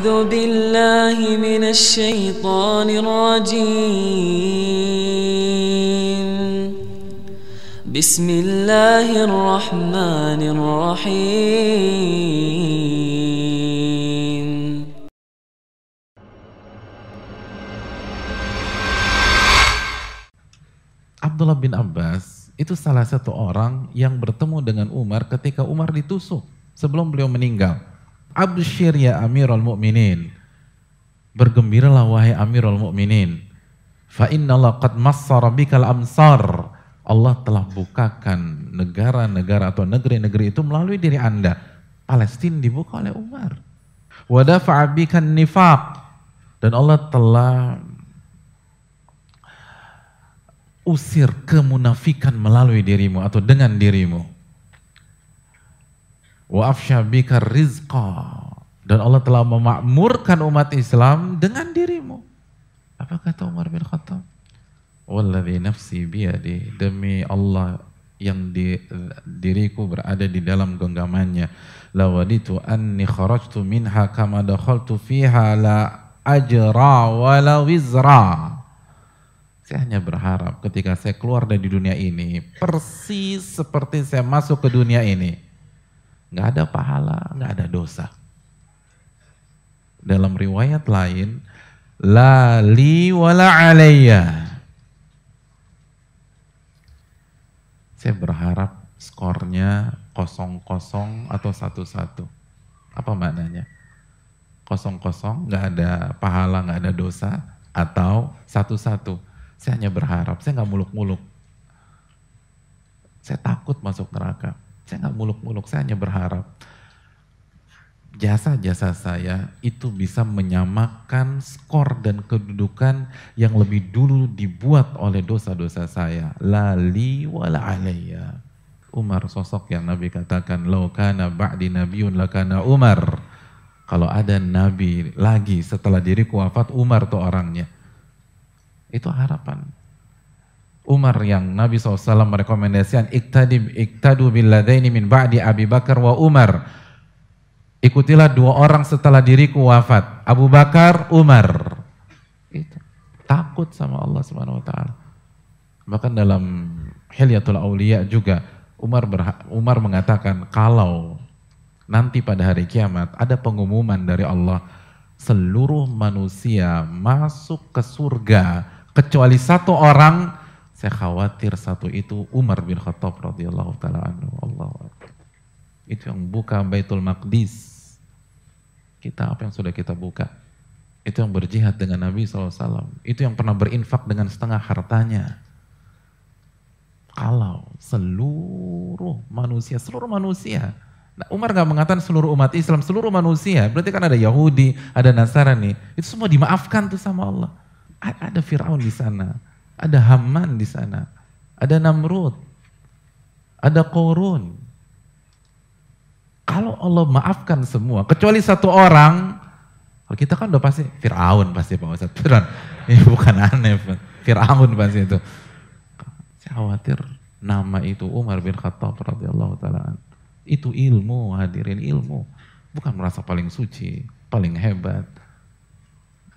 أعوذ بالله من الشيطان الرجيم بسم الله الرحمن الرحيم Abdullah bin Abbas itu salah satu orang yang bertemu dengan Umar ketika Umar ditusuk sebelum beliau meninggal Abshir ya Amirul Mukminin. Bergembiralah wahai Amirul Mukminin. Fa innallaha qad massara bikal amsar. Allah telah bukakan negara-negara atau negeri-negeri itu melalui diri Anda. Palestina dibuka oleh Umar. Wadafa'a bikan nifaq. Dan Allah telah usir kemunafikan melalui dirimu atau dengan dirimu. Wa afsyabika rizqa. Dan Allah telah memakmurkan umat Islam dengan dirimu. Apa kata Umar bin Khattab? Walladhi nafsi biyadi. Demi Allah yang di, diriku berada di dalam genggamannya. Lawaditu anni kharajtu minha kama dakhaltu fiha la ajra wa la wizra. Saya hanya berharap ketika saya keluar dari dunia ini, persis seperti saya masuk ke dunia ini nggak ada pahala, nggak ada dosa. Dalam riwayat lain, la li wala alayya. Saya berharap skornya kosong-kosong atau satu-satu. Apa maknanya? Kosong-kosong, nggak ada pahala, nggak ada dosa, atau satu-satu. Saya hanya berharap, saya nggak muluk-muluk. Saya takut masuk neraka saya nggak muluk-muluk, saya hanya berharap jasa-jasa saya itu bisa menyamakan skor dan kedudukan yang lebih dulu dibuat oleh dosa-dosa saya. Lali wala alaiya. Umar sosok yang Nabi katakan, lo kana ba'di nabiun lakana Umar. Kalau ada Nabi lagi setelah diriku wafat, Umar tuh orangnya. Itu harapan. Umar yang Nabi SAW merekomendasikan iktadim iktadu billadaini min ba'di Abi Bakar wa Umar ikutilah dua orang setelah diriku wafat Abu Bakar Umar itu takut sama Allah Subhanahu wa taala bahkan dalam Hilyatul Aulia juga Umar berha- Umar mengatakan kalau nanti pada hari kiamat ada pengumuman dari Allah seluruh manusia masuk ke surga kecuali satu orang saya khawatir satu itu Umar bin Khattab radhiyallahu taala anhu. Allah Itu yang buka Baitul Maqdis. Kita apa yang sudah kita buka? Itu yang berjihad dengan Nabi SAW. Itu yang pernah berinfak dengan setengah hartanya. Kalau seluruh manusia, seluruh manusia, Nah, Umar gak mengatakan seluruh umat Islam, seluruh manusia. Berarti kan ada Yahudi, ada Nasrani. Itu semua dimaafkan tuh sama Allah. Ada Fir'aun di sana ada Haman di sana, ada Namrud, ada Korun. Kalau Allah maafkan semua, kecuali satu orang, kita kan udah pasti Fir'aun pasti Pak Ustadz. Fir'aun, ini bukan aneh, Fir'aun pasti itu. Saya khawatir nama itu Umar bin Khattab radhiyallahu taala. Itu ilmu, hadirin ilmu. Bukan merasa paling suci, paling hebat.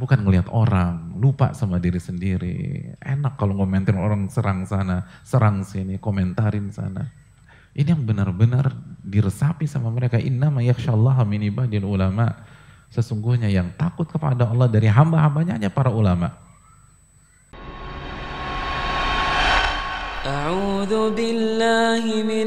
Bukan melihat orang, lupa sama diri sendiri. Enak kalau ngomentarin orang serang sana, serang sini, komentarin sana. Ini yang benar-benar diresapi sama mereka. Innama yakshallaha min ibadil ulama. Sesungguhnya yang takut kepada Allah dari hamba-hambanya hanya para ulama. أعوذ بالله من